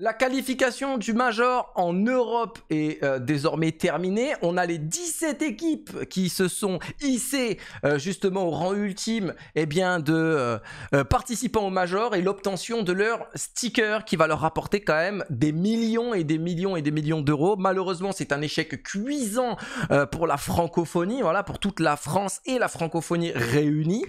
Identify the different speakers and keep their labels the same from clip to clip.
Speaker 1: La qualification du Major en Europe est euh, désormais terminée. On a les 17 équipes qui se sont hissées euh, justement au rang ultime eh bien, de euh, participants au Major et l'obtention de leur sticker qui va leur rapporter quand même des millions et des millions et des millions d'euros. Malheureusement, c'est un échec cuisant pour la francophonie, voilà, pour toute la France et la francophonie réunie,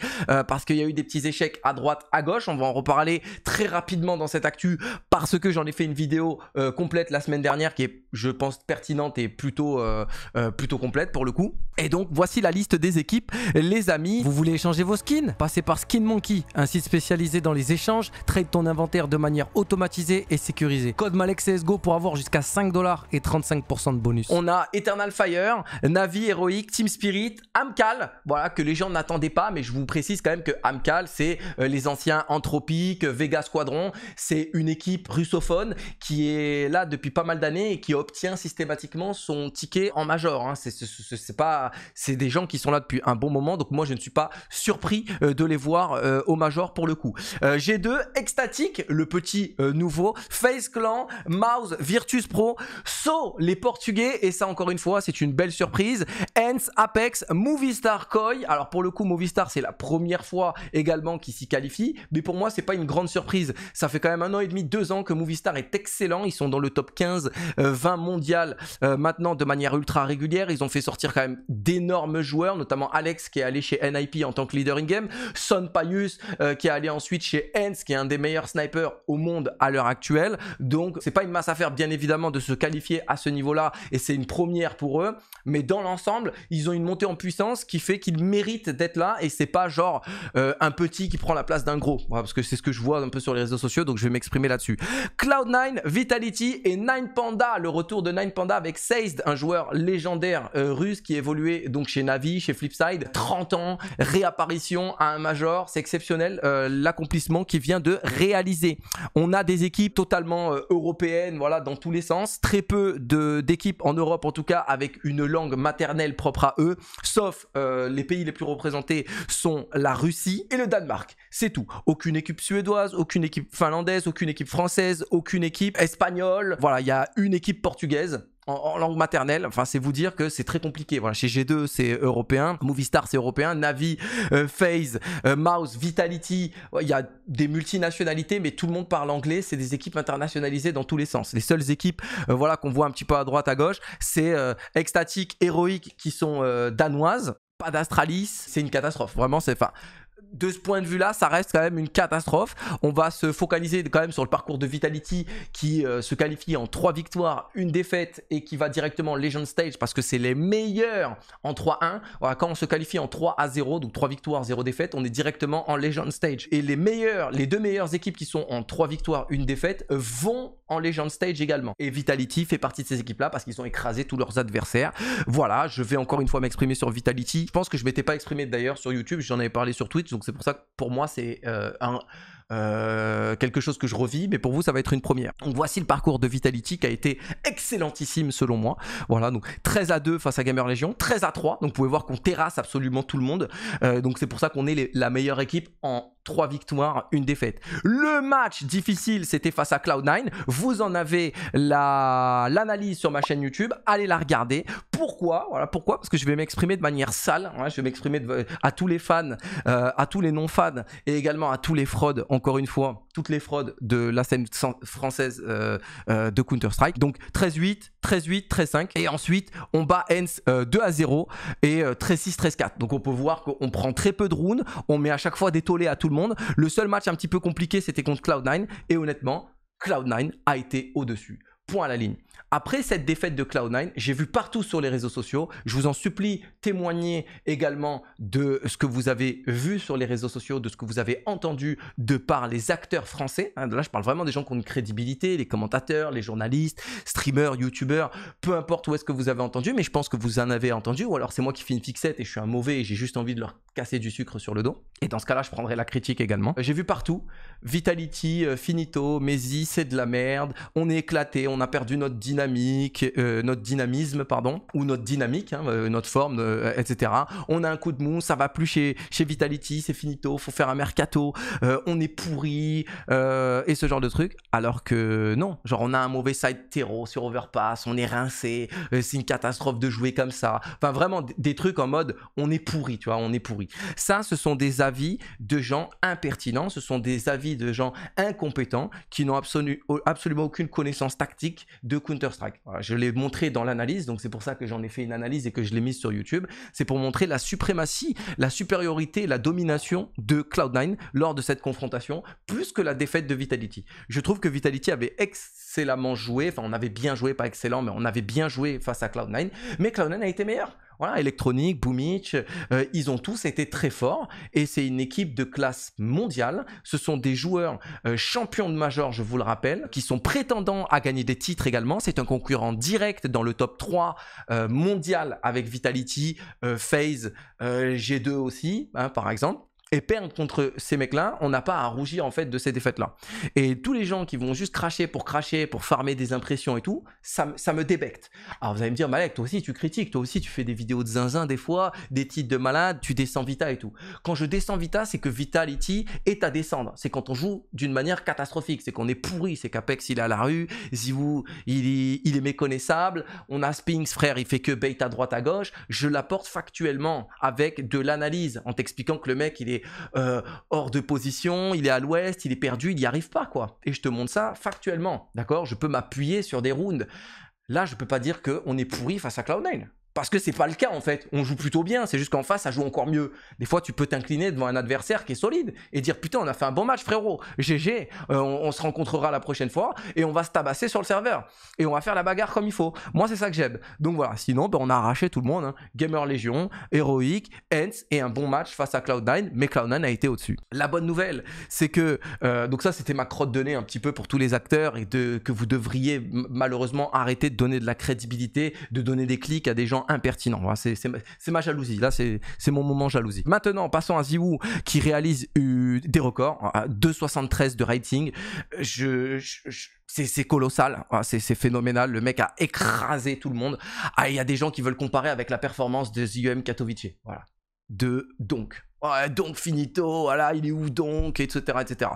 Speaker 1: parce qu'il y a eu des petits échecs à droite, à gauche. On va en reparler très rapidement dans cette actu parce que j'en ai fait une vidéo euh, complète la semaine dernière qui est, je pense, pertinente et plutôt, euh, euh, plutôt complète pour le coup. Et donc, voici la liste des équipes. Les amis, vous voulez échanger vos skins Passez par Skin Monkey, un site spécialisé dans les échanges. Trade ton inventaire de manière automatisée et sécurisée. Code CSGO pour avoir jusqu'à 5 dollars et 35% de bonus. On a Eternal Fire, Navi Heroic, Team Spirit, Amcal. Voilà, que les gens n'attendaient pas, mais je vous précise quand même que Amcal, c'est les anciens Anthropique, Vega Squadron. C'est une équipe russophone qui est là depuis pas mal d'années et qui obtient systématiquement son ticket en major. Hein. C'est pas, c'est des gens qui sont là depuis un bon moment, donc moi je ne suis pas surpris euh, de les voir euh, au major pour le coup. Euh, G2, Ecstatic, le petit nouveau, Face Clan, Mouse, Virtus Pro, So les Portugais et ça encore une fois c'est une belle surprise. Hence, Apex, Movistar, Koi. Alors pour le coup Movistar c'est la première fois également qui s'y qualifie, mais pour moi c'est pas une grande surprise. Ça fait quand même un an et demi, deux ans que Movistar est excellent. Ils sont dans le top 15, 20 euh, mondial euh, maintenant de manière ultra régulière. Ils ont fait sortir quand même d'énormes joueurs, notamment Alex qui est allé chez NIP en tant que leader in-game, Son Payus euh, qui est allé ensuite chez Hens qui est un des meilleurs snipers au monde à l'heure actuelle. Donc c'est pas une masse à faire bien évidemment de se qualifier à ce niveau-là et c'est une première pour eux. Mais dans l'ensemble, ils ont une montée en puissance qui fait qu'ils méritent d'être là et c'est pas genre un petit qui prend la place d'un gros. parce que c'est ce que je vois un peu sur les réseaux sociaux, donc je vais m'exprimer là-dessus. Cloud 9 Vitality et Nine Panda. Le retour de Nine Panda avec Seized, un joueur légendaire euh, russe qui évoluait donc chez Navi, chez Flipside. 30 ans, réapparition à un major, c'est exceptionnel euh, l'accomplissement qui vient de réaliser. On a des équipes totalement euh, européennes, voilà, dans tous les sens. Très peu d'équipes en Europe, en tout cas, avec une langue maternelle propre à eux, sauf les pays les plus représentés sont la Russie et le Danemark. C'est tout. Aucune équipe suédoise, aucune équipe finlandaise, aucune équipe française, aucune équipe espagnole. Voilà, il y a une équipe portugaise en, langue maternelle. Enfin, c'est vous dire que c'est très compliqué. Voilà, chez G2, c'est européen. Movistar, c'est européen. Navi, euh, Phase, euh, Mouse, Vitality. Il y a des multinationalités, mais tout le monde parle anglais. C'est des équipes internationalisées dans tous les sens. Les seules équipes, euh, voilà, qu'on voit un petit peu à droite, à gauche, c'est extatique Heroic, qui sont danoises. Pas d'Astralis. C'est une catastrophe. Vraiment, c'est. Enfin, de ce point de vue-là, ça reste quand même une catastrophe. On va se focaliser quand même sur le parcours de Vitality qui euh, se qualifie en 3 victoires, une défaite et qui va directement en Legend Stage parce que c'est les meilleurs en 3-1. Voilà, quand on se qualifie en 3 à 0, donc 3 victoires, 0 défaite, on est directement en Legend Stage. Et les meilleurs, les deux meilleures équipes qui sont en 3 victoires, une défaite vont en Legend Stage également. Et Vitality fait partie de ces équipes-là parce qu'ils ont écrasé tous leurs adversaires. Voilà, je vais encore une fois m'exprimer sur Vitality. Je pense que je m'étais pas exprimé d'ailleurs sur YouTube, j'en avais parlé sur Twitch, donc c'est pour ça que pour moi, c'est euh, un, euh, quelque chose que je revis, mais pour vous, ça va être une première. Donc voici le parcours de Vitality qui a été excellentissime selon moi. Voilà, donc 13 à 2 face à Gamer Legion, 13 à 3, donc vous pouvez voir qu'on terrasse absolument tout le monde. Euh, donc c'est pour ça qu'on est la meilleure équipe en 3 victoires, une défaite. Le match difficile, c'était face à Cloud9. Vous en avez l'analyse sur ma chaîne YouTube. Allez la regarder. Pourquoi Voilà pourquoi Parce que je vais m'exprimer de manière sale. je vais m'exprimer à tous les fans, euh, à tous les non-fans et également à tous les fraudes encore une fois, toutes les fraudes de la scène française euh, euh, de Counter-Strike. Donc 13-8, 13-8, 13-5. Et ensuite, on bat Hens 2 euh, à 0 et 13-6, 13-4. Donc on peut voir qu'on prend très peu de rounds. On met à chaque fois des tollés à tout le monde. Le seul match un petit peu compliqué, c'était contre Cloud9. Et honnêtement, Cloud9 a été au-dessus point à la ligne. Après cette défaite de Cloud9, j'ai vu partout sur les réseaux sociaux, je vous en supplie, témoignez également de ce que vous avez vu sur les réseaux sociaux, de ce que vous avez entendu de par les acteurs français. Hein, là, je parle vraiment des gens qui ont une crédibilité, les commentateurs, les journalistes, streamers, youtubeurs, peu importe où est-ce que vous avez entendu, mais je pense que vous en avez entendu, ou alors c'est moi qui fais une fixette et je suis un mauvais et j'ai juste envie de leur casser du sucre sur le dos. Et dans ce cas-là, je prendrai la critique également. Euh, j'ai vu partout, Vitality, euh, Finito, Maisy, c'est de la merde, on est éclaté, on on a perdu notre dynamique, euh, notre dynamisme, pardon, ou notre dynamique, hein, euh, notre forme, euh, etc. On a un coup de mou, ça va plus chez, chez Vitality, c'est finito, faut faire un mercato, on est pourri, et ce genre de truc. Alors que non, genre on a un mauvais side terreau sur Overpass, on est rincé, c'est une catastrophe de jouer comme ça. Enfin vraiment des trucs en mode on est pourri, tu vois, on est pourri. Ça, ce sont des avis de gens impertinents, ce sont des avis de gens incompétents qui n'ont absolument aucune connaissance tactique de Counter-Strike. je l'ai montré dans l'analyse, donc c'est pour ça que j'en ai fait une analyse et que je l'ai mise sur YouTube. C'est pour montrer la suprématie, la supériorité, la domination de Cloud9 lors de cette confrontation, plus que la défaite de Vitality. Je trouve que Vitality avait excellemment joué, enfin on avait bien joué, pas excellent, mais on avait bien joué face à Cloud9, mais Cloud9 a été meilleur. Voilà, Electronic, Boomich, euh, ils ont tous été très forts et c'est une équipe de classe mondiale. Ce sont des joueurs euh, champions de major, je vous le rappelle, qui sont prétendants à gagner des titres également. C'est un concurrent direct dans le top 3 euh, mondial avec Vitality, FaZe, G2 aussi, hein, par exemple et perdre contre ces mecs-là, on n'a pas à rougir en fait de ces défaites-là. Et tous les gens qui vont juste cracher pour cracher, pour farmer des impressions et tout, ça, me débecte. Alors vous allez me dire, Malek, toi aussi tu critiques, toi aussi tu fais des vidéos de zinzin des fois, des titres de malade, tu descends Vita et tout. Quand je descends Vita, c'est que Vitality est à descendre. C'est quand on joue d'une manière catastrophique, c'est qu'on est pourri, c'est qu'Apex il est à la rue, Zivou il il est méconnaissable, on a Spinks frère, il fait que bait à droite à gauche. Je l'apporte factuellement avec de l'analyse en t'expliquant que le mec il est euh, hors de position, il est à l'ouest, il est perdu, il n'y arrive pas, quoi. Et je te montre ça factuellement, d'accord Je peux m'appuyer sur des rounds. Là, je peux pas dire qu'on est pourri face à Cloud9. Parce que c'est pas le cas en fait. On joue plutôt bien, c'est juste qu'en face, ça joue encore mieux. Des fois, tu peux t'incliner devant un adversaire qui est solide et dire putain, on a fait un bon match, frérot. GG, euh, on, se rencontrera la prochaine fois et on va se tabasser sur le serveur et on va faire la bagarre comme il faut. Moi, c'est ça que j'aime. Donc voilà. Sinon, ben, on a arraché tout le monde. Hein. Gamer Légion, Heroic, Ents et un bon match face à Cloud9, mais Cloud9 a été au-dessus. La bonne nouvelle, c'est que euh, donc ça, c'était ma crotte de nez un petit peu pour tous les acteurs et de, que vous devriez malheureusement arrêter de donner de la crédibilité, de donner des clics à des gens impertinent. Hein. C'est ma jalousie. Là, c'est mon moment jalousie. Maintenant, passons à Ziwoo qui réalise euh, des records. 2,73 hein, de rating. je, c'est colossal, hein. c'est phénoménal. Le mec a écrasé tout le monde. Ah, il y a des gens qui veulent comparer avec la performance de ZUM Katowice. Voilà. De donc. donc finito, voilà, il est où donc, etc. etc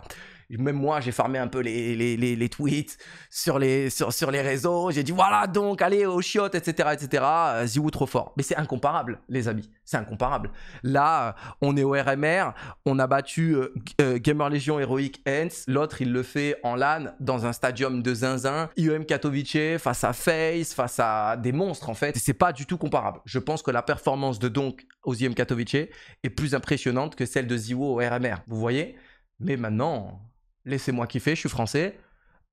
Speaker 1: même moi, j'ai farmé un peu les, les, les, tweets sur les, sur, sur les réseaux. J'ai dit voilà donc, allez aux chiottes, etc. etc. Euh, ZywOo trop fort. Mais c'est incomparable, les amis. C'est incomparable. Là, euh, on est au RMR, on a battu euh, Gamer Legion Heroic ends L'autre, il le fait en LAN dans un stadium de zinzin. IEM Katowice face à Face, face à des monstres en fait. C'est pas du tout comparable. Je pense que la performance de donc aux IEM Katowice est plus impressionnante que celle de Ziwo au RMR. Vous voyez mais maintenant, laissez-moi kiffer, je suis français.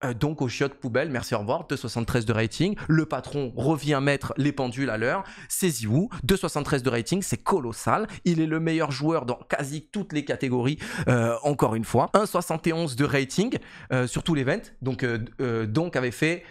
Speaker 1: Euh, donc au chiotte poubelle, merci au revoir, 2,73 de rating. Le patron revient mettre les pendules à l'heure. C'est vous 2,73 de rating, c'est colossal. Il est le meilleur joueur dans quasi toutes les catégories, euh, encore une fois. 1,71 de rating euh, sur tout l'event. Donc, donc avait fait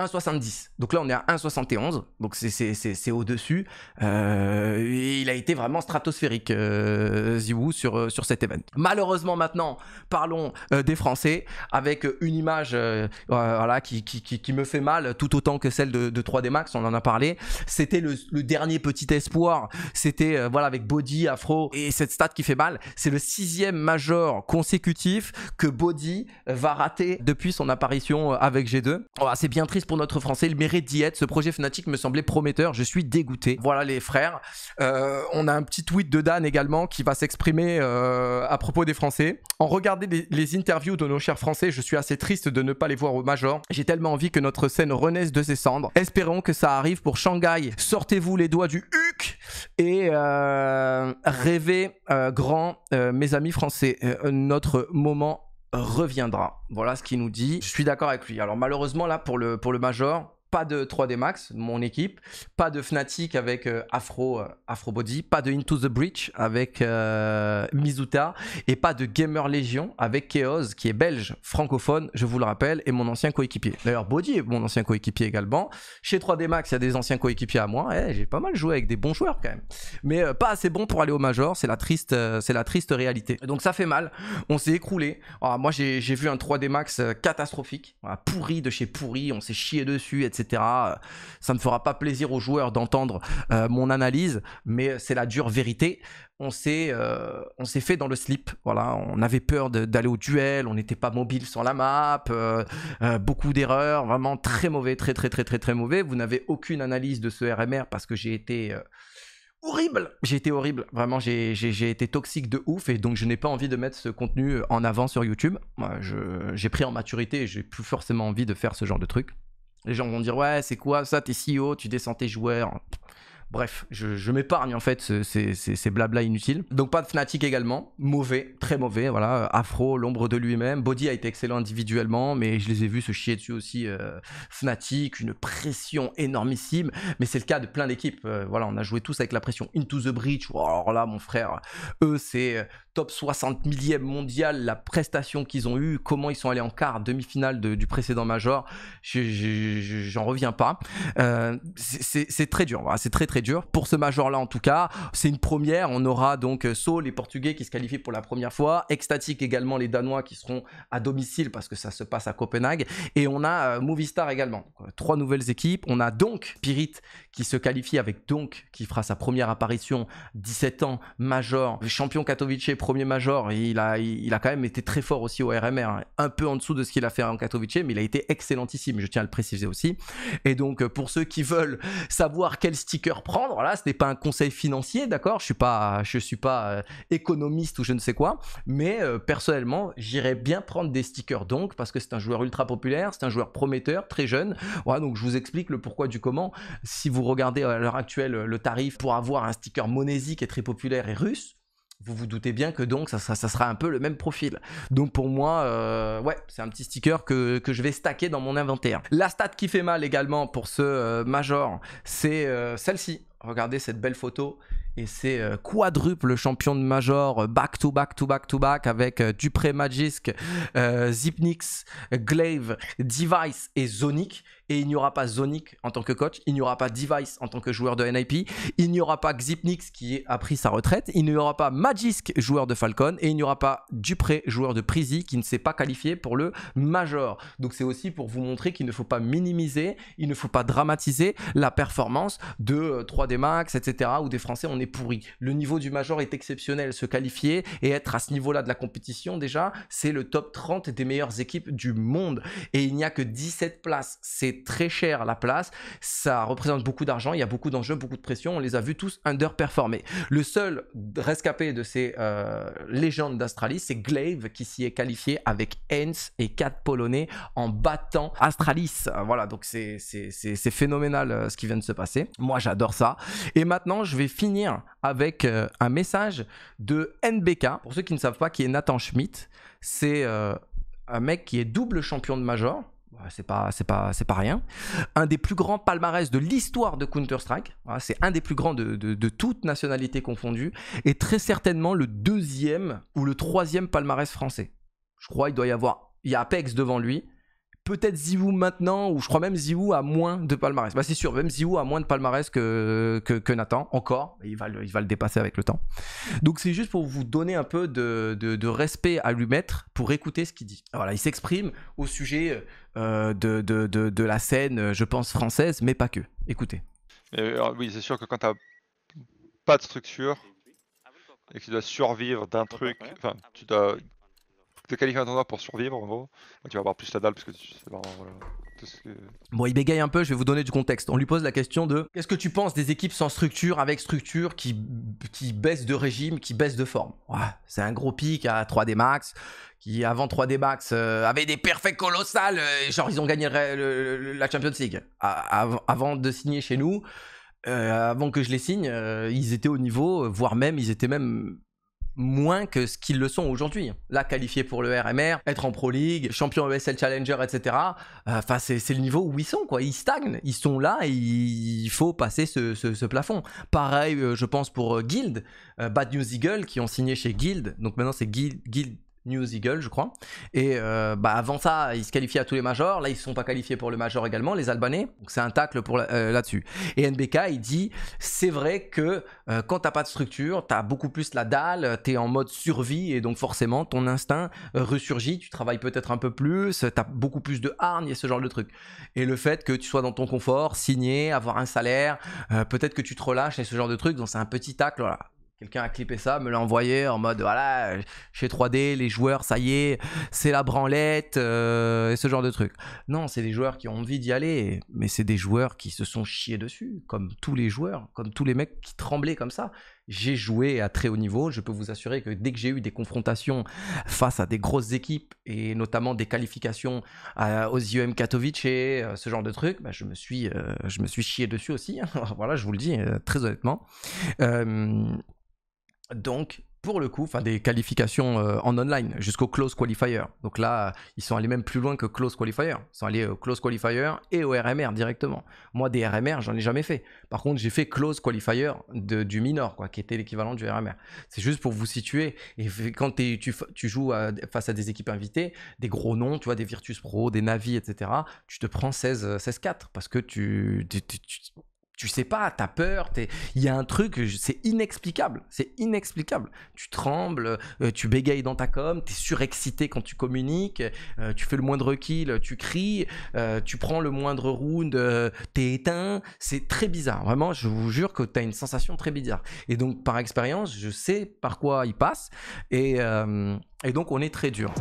Speaker 1: 1,70. Donc là, on est à 1,71. Donc c'est au-dessus. Euh, il a été vraiment stratosphérique, euh, sur, euh, sur cet event. Malheureusement, maintenant, parlons euh, des Français avec une image euh, voilà, qui, qui, me fait mal tout autant que celle de, 3D Max. On en a parlé. C'était le, dernier petit espoir. C'était voilà, avec Body, Afro et cette stat qui fait mal. C'est le sixième major consécutif que Body va rater depuis son apparition avec G2. c'est bien triste pour notre français, le mérite d'y être. Ce projet fanatique me semblait prometteur, je suis dégoûté. Voilà les frères. Euh, on a un petit tweet de Dan également qui va s'exprimer euh, à propos des Français. En regardant les, interviews de nos chers Français, je suis assez triste de ne pas les voir au Major. J'ai tellement envie que notre scène renaisse de ses cendres. Espérons que ça arrive pour Shanghai. Sortez-vous les doigts du HUC et euh, rêvez grand, mes amis français. notre moment reviendra. Voilà ce qu'il nous dit. Je suis d'accord avec lui. Alors malheureusement là pour le, pour le Major, pas de 3D Max, mon équipe, pas de Fnatic avec euh, Afro, euh, Afro Body, pas de Into the Breach avec euh, Mizuta, et pas de Gamer Legion avec Chaos, qui est belge, francophone, je vous le rappelle, et mon ancien coéquipier. D'ailleurs, Body est mon ancien coéquipier également. Chez 3D Max, il y a des anciens coéquipiers à moi, eh, j'ai pas mal joué avec des bons joueurs quand même, mais pas assez bon pour aller au Major, c'est la, triste, la triste réalité. Donc ça fait mal, on s'est écroulé. Ah, moi, j'ai vu un 3D Max catastrophique, ah, pourri de chez pourri, on s'est chié dessus, etc. Ça ne fera pas plaisir aux joueurs d'entendre euh, mon analyse, mais c'est la dure vérité. Euh, on s'est, fait dans le slip. Voilà, on avait peur d'aller au duel, on n'était pas mobile sur la map, euh, beaucoup d'erreurs, vraiment très mauvais, très très très très très mauvais. Vous n'avez aucune analyse de ce RMR parce que j'ai été horrible. J'ai été horrible. Vraiment, j'ai été toxique de ouf et donc je n'ai pas envie de mettre ce contenu en avant sur YouTube. J'ai pris en maturité et j'ai plus forcément envie de faire ce genre de truc. Les gens vont dire ouais, c'est quoi ça, t'es CEO, tu descends tes joueurs. Bref, je, m'épargne en fait ces, blabla inutiles. Donc pas de Fnatic également, mauvais, très mauvais, voilà. Afro, l'ombre de lui-même. Body a été excellent individuellement, mais je les ai vus se chier dessus aussi. Euh, fnatic, une pression énormissime, mais c'est le cas de plein d'équipes. Euh, voilà, on a joué tous avec la pression Into the Bridge, oh, alors là, mon frère, eux, c'est euh, top 60 millième mondial, la prestation qu'ils ont eue, comment ils sont allés en quart, demi-finale du précédent major. J'en reviens pas. c'est très dur, c'est très très dur. Pour ce major-là, en tout cas, c'est une première. On aura donc euh, so, les Portugais qui se qualifient pour la première fois. extatique également, les Danois qui seront à domicile parce que ça se passe à Copenhague. Et on a euh, Movistar également. Euh, trois nouvelles équipes. On a donc Pirit qui se qualifie avec donc qui fera sa première apparition, 17 ans, major, champion Katowice, premier major. il, a, il, a quand même été très fort aussi au RMR, hein. un peu en dessous de ce qu'il a fait en Katowice, mais il a été excellentissime, je tiens à le préciser aussi. Et donc, pour ceux qui veulent savoir quel sticker prendre, ce n'est pas un conseil financier, d'accord Je suis pas, je suis pas euh, économiste ou je ne sais quoi, mais euh, personnellement, j'irais bien prendre des stickers donc parce que c'est un joueur ultra populaire, c'est un joueur prometteur, très jeune. Voilà, donc je vous explique le pourquoi du comment. Si vous regardez à l'heure actuelle le tarif pour avoir un sticker monésique et très populaire et russe, vous vous doutez bien que donc ça sera, un peu le même profil. Donc pour moi, euh, ouais, c'est un petit sticker que, je vais stacker dans mon inventaire. La stat qui fait mal également pour ce euh, Major, c'est euh, celle-ci. Regardez cette belle photo. Et c'est quadruple champion de Major, back to back to back to back, avec Dupré Magisk, Zipnix, Glaive, Device et Zonic et il n'y aura pas Zonic en tant que coach, il n'y aura pas Device en tant que joueur de NIP, il n'y aura pas Xipnix qui a pris sa retraite, il n'y aura pas Magisk joueur de Falcon et il n'y aura pas Dupré joueur de Prizy qui ne s'est pas qualifié pour le Major. Donc c'est aussi pour vous montrer qu'il ne faut pas minimiser, il ne faut pas dramatiser la performance de 3D euh, Max, etc. ou des Français, on est pourri. Le niveau du Major est exceptionnel, se qualifier et être à ce niveau-là de la compétition déjà, c'est le top 30 des meilleures équipes du monde et il n'y a que 17 places. C'est très cher la place, ça représente beaucoup d'argent, il y a beaucoup d'enjeux, beaucoup de pression, on les a vus tous underperformer. Le seul rescapé de ces euh, légendes d'Astralis, c'est Glaive qui s'y est qualifié avec Hens et 4 Polonais en battant Astralis. Voilà, donc c'est phénoménal euh, ce qui vient de se passer. Moi j'adore ça. Et maintenant je vais finir avec euh, un message de NBK, pour ceux qui ne savent pas qui est Nathan Schmidt, c'est un mec qui est double champion de Major c'est pas, c'est pas, c'est pas rien. Un des plus grands palmarès de l'histoire de Counter-Strike, c'est un des plus grands de, de, toute nationalité confondue, et très certainement le deuxième ou le troisième palmarès français. Je crois il doit y avoir, il y a Apex devant lui, peut-être Ziou maintenant, ou je crois même Ziou a moins de palmarès. Bah c'est sûr, même Ziou a moins de palmarès que, que, Nathan, encore, il va, le, il va le dépasser avec le temps. Donc c'est juste pour vous donner un peu de, de, respect à lui mettre, pour écouter ce qu'il dit. Voilà, il s'exprime au sujet euh, de, de, de, la scène, euh, je pense, française, mais pas que. Écoutez. Euh, oui, c'est sûr que quand t'as pas de structure et que tu dois survivre d'un truc, enfin, tu dois te qualifier un tournoi pour survivre en gros. tu vas avoir plus la dalle parce que tu vraiment Bon, il bégaye un peu, je vais vous donner du contexte. On lui pose la question de qu'est-ce que tu penses des équipes sans structure, avec structure, qui, qui baissent de régime, qui baissent de forme C'est un gros pic à 3D Max, qui avant 3D Max euh, avait des perfects colossales, euh, genre ils ont gagné la Champions League. avant de signer chez nous, euh, avant que je les signe, ils étaient au niveau, voire même, ils étaient même moins que ce qu'ils le sont aujourd'hui. Là, qualifié pour le RMR, être en Pro League, champion ESL Challenger, etc. Euh, enfin, c'est le niveau où ils sont, quoi. Ils stagnent, ils sont là et il faut passer ce, plafond. Pareil, euh, je pense pour euh, Guild, Bad News Eagle, qui ont signé chez Guild. Donc maintenant, c'est Guild News Eagle, je crois. Et euh, bah, avant ça, ils se qualifiaient à tous les majors. Là, ils ne sont pas qualifiés pour le major également, les Albanais. Donc c'est un tacle pour euh, là-dessus. Et NBK, il dit c'est vrai que quand euh, quand t'as pas de structure, tu as beaucoup plus la dalle, tu es en mode survie et donc forcément ton instinct ressurgit. Tu travailles peut-être un peu plus, tu as beaucoup plus de hargne et ce genre de truc. Et le fait que tu sois dans ton confort, signé avoir un salaire, peut-être que tu te relâches et ce genre de truc. Donc c'est un petit tacle. Voilà. Quelqu'un a clippé ça, me l'a envoyé en mode voilà, chez 3D, les joueurs, ça y est, c'est la branlette, euh, et ce genre de truc. Non, c'est des joueurs qui ont envie d'y aller, mais c'est des joueurs qui se sont chiés dessus, comme tous les joueurs, comme tous les mecs qui tremblaient comme ça. J'ai joué à très haut niveau, je peux vous assurer que dès que j'ai eu des confrontations face à des grosses équipes, et notamment des qualifications euh, aux IEM Katowice, et euh, ce genre de truc, bah, je, me suis, je me suis chié dessus aussi, hein. voilà, je vous le dis très honnêtement. Donc, pour le coup, enfin des qualifications euh, en online jusqu'au close qualifier. Donc là, ils sont allés même plus loin que close qualifier. Ils sont allés au close qualifier et au RMR directement. Moi, des RMR, j'en ai jamais fait. Par contre, j'ai fait close qualifier du minor, quoi, qui était l'équivalent du RMR. C'est juste pour vous situer. Et quand tu, joues face à des équipes invitées, des gros noms, tu vois, des Virtus Pro, des Navi, etc., tu te prends 16-4 parce que tu tu sais pas, ta peur, il y a un truc, c'est inexplicable, c'est inexplicable. Tu trembles, euh, tu bégayes dans ta com, t'es surexcité quand tu communiques, euh, tu fais le moindre kill, tu cries, euh, tu prends le moindre round, t'es éteint, c'est très bizarre. Vraiment, je vous jure que t'as une sensation très bizarre. Et donc, par expérience, je sais par quoi il passe, et donc on est très dur.